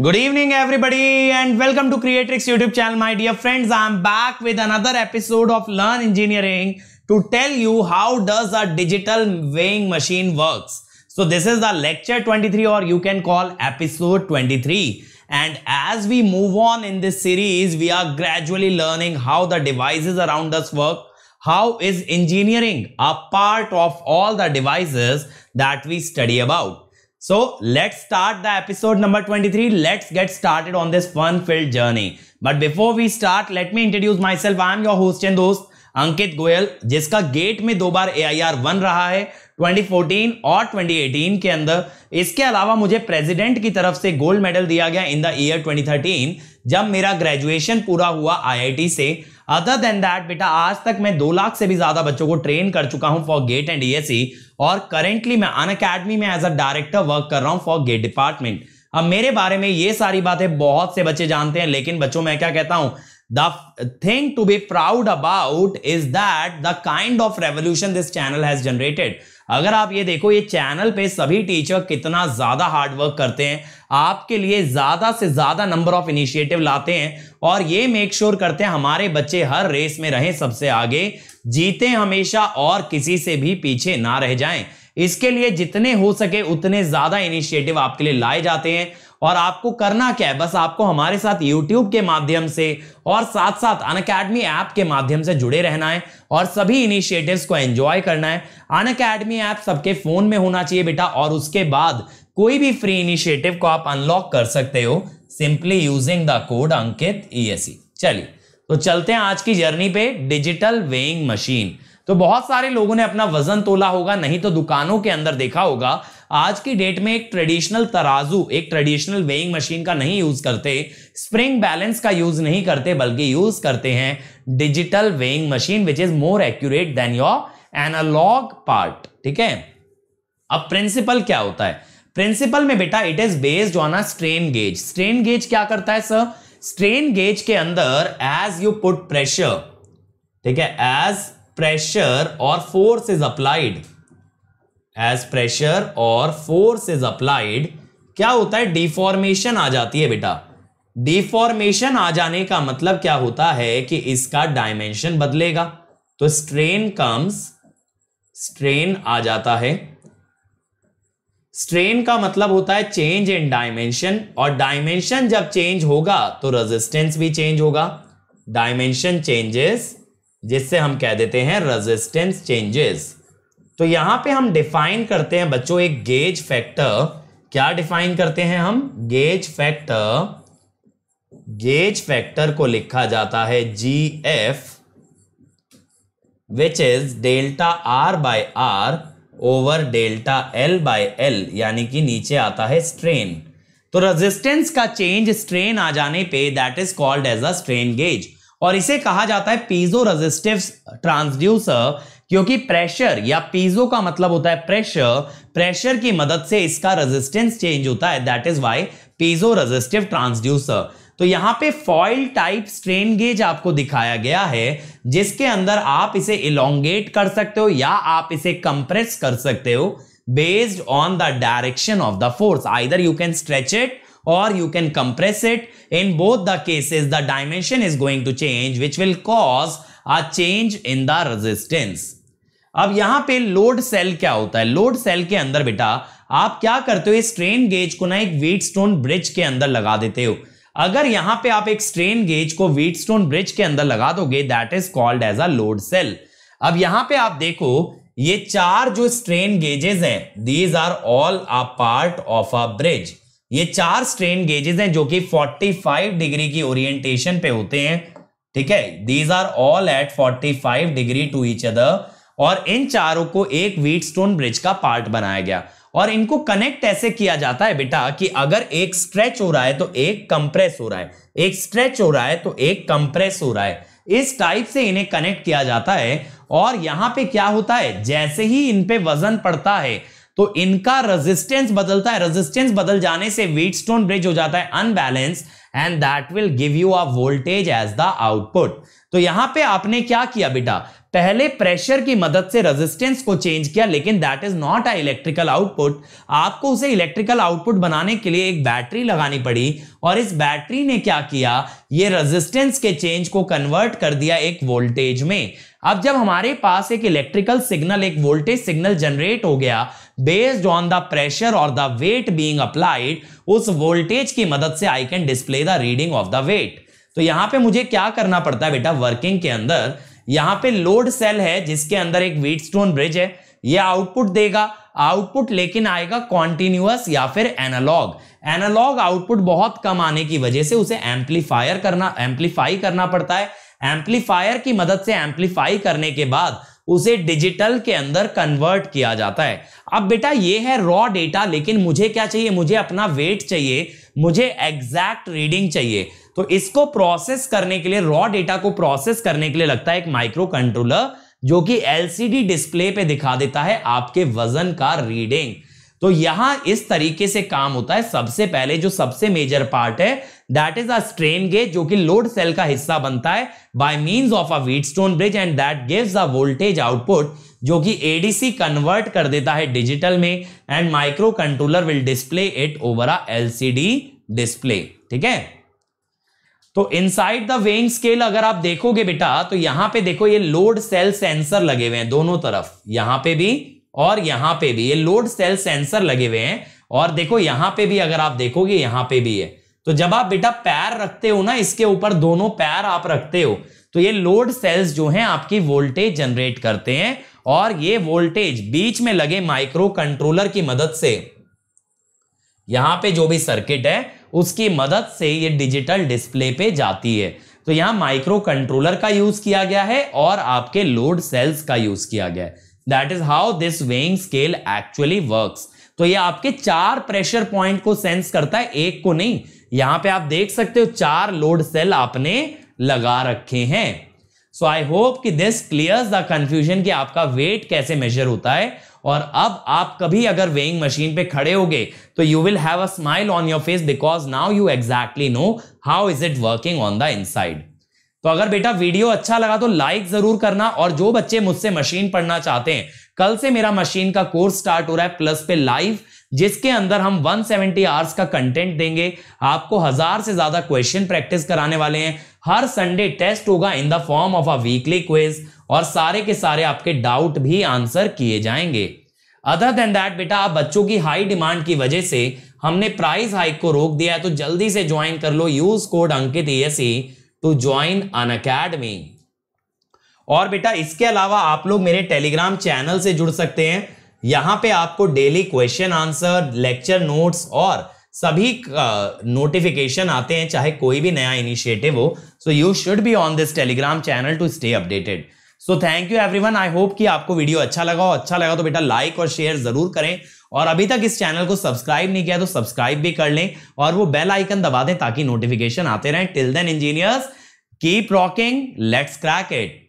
Good evening, everybody, and welcome to Creatrix YouTube channel. My dear friends, I'm back with another episode of Learn Engineering to tell you how does a digital weighing machine works. So this is the lecture 23 or you can call episode 23. And as we move on in this series, we are gradually learning how the devices around us work. How is engineering a part of all the devices that we study about? So let's start the episode number 23. Let's get started on this fun-filled journey. But before we start, let me introduce myself. I am your host and दोस्त अंकित गोयल जिसका gate में दो बार ए I R one रहा है twenty fourteen और twenty eighteen के अंदर इसके अलावा मुझे प्रेजिडेंट की तरफ से गोल्ड मेडल दिया गया in the year twenty thirteen जब मेरा ग्रेजुएशन पूरा हुआ आई आई टी से अदर देन दैट बेटा आज तक मैं दो लाख से भी ज्यादा बच्चों को ट्रेन कर चुका हूँ for GATE and E S C और करेंटली मैं अन अकेडमी में एज अ डायरेक्टर वर्क कर रहा हूं फॉर गेट डिपार्टमेंट अब मेरे बारे में ये सारी बातें बहुत से बच्चे जानते हैं लेकिन बच्चों मैं क्या कहता हूं The thing to be proud about is that the kind of revolution this channel has generated. अगर आप ये देखो ये चैनल पे सभी टीचर कितना ज़्यादा हार्डवर्क करते हैं आपके लिए ज़्यादा से ज़्यादा नंबर ऑफ इनिशिएटिव लाते हैं और ये मेक श्योर sure करते हैं हमारे बच्चे हर रेस में रहें सबसे आगे जीते हमेशा और किसी से भी पीछे ना रह जाएं इसके लिए जितने हो सके उतने ज़्यादा इनिशिएटिव आपके लिए लाए जाते हैं और आपको करना क्या है बस आपको हमारे साथ यूट्यूब के माध्यम से और साथ साथ अन अकेडमी ऐप के माध्यम से जुड़े रहना है और सभी इनिशिएटिव्स को एंजॉय करना है अन अकेडमी ऐप सबके फोन में होना चाहिए बेटा और उसके बाद कोई भी फ्री इनिशिएटिव को आप अनलॉक कर सकते हो simply using the code Ankit E e e। चलिए तो चलते हैं आज की जर्नी पे डिजिटल वेइंग मशीन तो बहुत सारे लोगों ने अपना वजन तोला होगा नहीं तो दुकानों के अंदर देखा होगा आज की डेट में एक ट्रेडिशनल तराजू एक ट्रेडिशनल वेइंग मशीन का नहीं यूज करते स्प्रिंग बैलेंस का यूज नहीं करते बल्कि यूज करते हैं digital weighing machine which is more accurate than your analog part ठीक है अब प्रिंसिपल क्या होता है प्रिंसिपल में बेटा it is based on a strain gauge strain gauge क्या करता है सर स्ट्रेन गेज के अंदर एज यू पुट प्रेशर ठीक है एज प्रेशर और force is applied as pressure और फोर्स इज अप्लाइड क्या होता है डिफॉर्मेशन आ जाती है बेटा डिफॉर्मेशन आ जाने का मतलब क्या होता है कि इसका डायमेंशन बदलेगा तो स्ट्रेन कम्स स्ट्रेन आ जाता है स्ट्रेन का मतलब होता है चेंज इन डायमेंशन और डायमेंशन जब चेंज होगा तो रेजिस्टेंस भी चेंज होगा डायमेंशन चेंजेस जिससे हम कह देते हैं रेजिस्टेंस चेंजेस तो यहां पे हम डिफाइन करते हैं बच्चों एक गेज फैक्टर क्या डिफाइन करते हैं हम गेज फैक्टर गेज फैक्टर को लिखा जाता है G F which is delta R by R over delta L by L यानी कि नीचे आता है स्ट्रेन तो रेजिस्टेंस का चेंज स्ट्रेन आ जाने पे that is called as a strain gauge और इसे कहा जाता है पीजो रेजिस्टिव ट्रांसड्यूसर क्योंकि प्रेशर या पीजो का मतलब होता है प्रेशर प्रेशर की मदद से इसका रेजिस्टेंस चेंज होता है that is why piezo resistive transducer तो यहां पे फॉइल टाइप स्ट्रेन गेज आपको दिखाया गया है जिसके अंदर आप इसे इलोंगेट कर सकते हो या आप इसे कंप्रेस कर सकते हो based on the direction of the force either you can stretch it or you can compress it in both the cases the dimension is going to change which will cause a change in the resistance अब यहां पे load cell क्या होता है load cell के अंदर बेटा आप क्या करते हो स्ट्रेन गेज को ना एक वीट स्टोन ब्रिज के अंदर लगा देते हो अगर यहां पे आप एक स्ट्रेन गेज को वीट स्टोन ब्रिज के अंदर लगा दोगे that is called as a load cell अब यहां पे आप देखो ये चार जो स्ट्रेन गेजेस हैं these are all a part of a bridge ये चार स्ट्रेन गेजेस हैं जो कि 45 डिग्री की ओरिएंटेशन पे होते हैं ठीक है these are all at 45 degree to each other और इन चारों को एक वीट स्टोन ब्रिज का पार्ट बनाया गया और इनको कनेक्ट ऐसे किया जाता है बेटा कि अगर एक स्ट्रेच हो रहा है तो एक कंप्रेस हो रहा है एक स्ट्रेच हो रहा है तो एक कंप्रेस हो रहा है इस टाइप से इन्हें कनेक्ट किया जाता है और यहां पे क्या होता है जैसे ही इन पे वजन पड़ता है तो इनका रेजिस्टेंस बदलता है रेजिस्टेंस बदल जाने से व्हीट स्टोन ब्रिज हो जाता है unbalance and that will give you a voltage as the output तो यहां पे आपने क्या किया बेटा पहले प्रेशर की मदद से रेजिस्टेंस को चेंज किया लेकिन that is not a electrical output आपको उसे इलेक्ट्रिकल आउटपुट बनाने के लिए एक बैटरी लगानी पड़ी और इस बैटरी ने क्या किया ये रेजिस्टेंस के चेंज को कन्वर्ट कर दिया एक वोल्टेज में अब जब हमारे पास एक इलेक्ट्रिकल सिग्नल एक वोल्टेज सिग्नल जनरेट हो गया बेस्ड ऑन द प्रेशर और द वेट बींग अप्लाइड उस वोल्टेज की मदद से I can display the reading of the weight तो यहां पे मुझे क्या करना पड़ता है बेटा वर्किंग के अंदर यहां पे लोड सेल है जिसके अंदर एक स्टोन ब्रिज है ये आउटपुट देगा आउटपुट लेकिन आएगा कॉन्टिन्यूस या फिर एनालॉग एनालॉग आउटपुट बहुत कम आने की वजह से उसे एम्पलीफायर करना एम्पलीफाई करना पड़ता है एम्पलीफायर की मदद से एम्पलीफाई करने के बाद उसे डिजिटल के अंदर कन्वर्ट किया जाता है अब बेटा ये है रॉ डेटा लेकिन मुझे क्या चाहिए मुझे अपना वेट चाहिए मुझे एग्जैक्ट रीडिंग चाहिए तो इसको प्रोसेस करने के लिए रॉ डेटा को प्रोसेस करने के लिए लगता है एक माइक्रो कंट्रोलर जो कि एलसीडी डिस्प्ले पे दिखा देता है आपके वजन का रीडिंग तो यहां इस तरीके से काम होता है सबसे पहले जो सबसे मेजर पार्ट है that is a strain gauge जो कि लोड सेल का हिस्सा बनता है by means of a stone bridge and that gives a voltage output जो कि एडीसी कन्वर्ट कर देता है डिजिटल में and microcontroller will display it over a LCD display ठीक है तो इनसाइड द वेइंग स्केल अगर आप देखोगे बेटा तो यहां पे देखो ये लोड सेल सेंसर लगे हुए हैं दोनों तरफ यहां पे भी और यहां पे भी ये लोड सेल सेंसर लगे हुए हैं और देखो यहां पे भी अगर आप देखोगे यहां पे भी है तो जब आप बेटा पैर रखते हो ना इसके ऊपर दोनों पैर आप रखते हो तो ये लोड सेल्स जो हैं आपकी वोल्टेज जनरेट करते हैं और ये वोल्टेज बीच में लगे माइक्रो कंट्रोलर की मदद से यहां पे जो भी सर्किट है उसकी मदद से ये डिजिटल डिस्प्ले पे जाती है तो यहां माइक्रो कंट्रोलर का यूज किया गया है और आपके लोड सेल्स का यूज किया गया है that is how this weighing scale actually work तो ये आपके चार प्रेशर पॉइंट को सेंस करता है एक को नहीं यहां पे आप देख सकते हो चार लोड सेल आपने लगा रखे हैं सो आई होप कि दिस क्लियर्स द कंफ्यूजन कि आपका वेट कैसे मेजर होता है और अब आप कभी अगर वेइंग मशीन पे खड़े हो गए तो you will have a smile on your face because now you exactly know how is it working on the inside तो अगर बेटा वीडियो अच्छा लगा तो लाइक जरूर करना और जो बच्चे मुझसे मशीन पढ़ना चाहते हैं कल से मेरा मशीन का कोर्स स्टार्ट हो रहा है प्लस पे लाइव जिसके अंदर हम 170 आवर्स का कंटेंट देंगे आपको हजार से ज्यादा क्वेश्चन प्रैक्टिस कराने वाले हैं हर संडे टेस्ट होगा in the form of a weekly quiz और सारे के सारे आपके डाउट भी आंसर किए जाएंगे अदर देन दैट बेटा आप बच्चों की हाई डिमांड की वजह से हमने प्राइस हाइक को रोक दिया है तो जल्दी से ज्वाइन कर लो use code Ankit AC e to join Unacademy और बेटा इसके अलावा आप लोग मेरे टेलीग्राम चैनल से जुड़ सकते हैं यहां पे आपको daily question answer lecture notes और सभी नोटिफिकेशन आते हैं चाहे कोई भी नया इनिशिएटिव हो so you should be on this Telegram channel to stay updated so thank you everyone I hope कि आपको वीडियो अच्छा लगा हो अच्छा लगा तो बेटा लाइक और शेयर जरूर करें और अभी तक इस चैनल को सब्सक्राइब नहीं किया तो सब्सक्राइब भी कर लें और वो बेल आइकन दबा दें ताकि नोटिफिकेशन आते रहें till then engineers keep rocking let's crack it